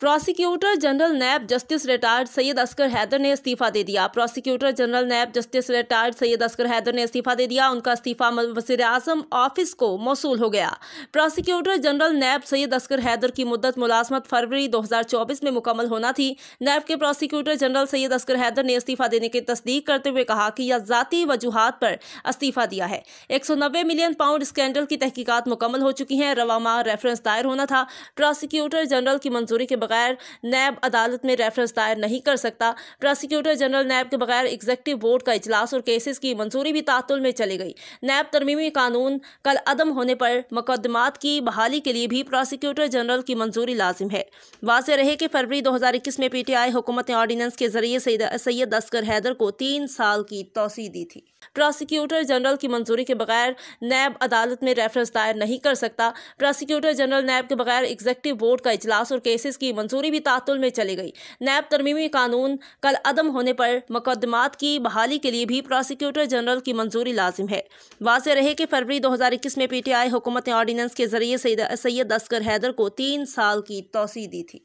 prosecutor general नैब justice retired Syed Askar Haider ने इस्तीफा दे दिया प्रोसिक्यूटर जनरल नैब जस्टिस रिटायर्ड सैयद असकर हैदर ने इस्तीफा दे दिया उनका इस्तीफा वजीर अजम ऑफिस को मौसू हो गया प्रोसिक्यूटर जनरल नैब सैयद असकर हैदर की मुद्दत मुलाजमत फरवरी 2024 में मुकम्मल होना थी नैब के प्रोसिक्यूटर जनरल सैयद असकर हैदर ने इस्तीफा देने की तस्दीक करते हुए कहा कि यह जतीी वजूहत पर इस्तीफा दिया है एक मिलियन पाउंड स्कैंडल की तहकीकत मुकम्मल हो चुकी है रवामा रेफरेंस दायर होना था प्रोसिक्यूटर जनरल की मंजूरी के बगैर नैब अदालत में रेफरेंस दायर नहीं कर सकता प्रोसिक्यूटर जनरल नैब के बगैर एग्जेक्टिव बोर्ड का इजलास और केसेस की मंजूरी भी तातुल में चली गई नैब तरमीमी कानून कल अदम होने पर मुकदमात की बहाली के लिए भी प्रोसिक्यूटर जनरल की मंजूरी लाजिम है वाज रहे कि फरवरी दो हज़ार इक्कीस में पी टी आई हुकूमत ने ऑर्डीनेंस के जरिए सैयद असगर हैदर को तीन साल की तोसी दी थी प्रोसिक्यूटर जनरल की मंजूरी के बगैर नैब अदालत में रेफरेंस दायर नहीं कर सकता प्रोसिक्यूटर जनरल नैब के बगैर एग्जेक्टिव बोर्ड का इजलास और केसेस की मंजूरी भी तातुल में चली गई नैब तरमीमी कानून कल अदम होने पर मुकदमात की बहाली के लिए भी प्रोसिक्यूटर जनरल की मंजूरी लाजिम है वाज रहे कि फरवरी दो हज़ार इक्कीस में पी टी आई हुकूमत ने ऑर्डीनेंस के जरिए सैयद असगर हैदर को तीन साल की तोसी दी थी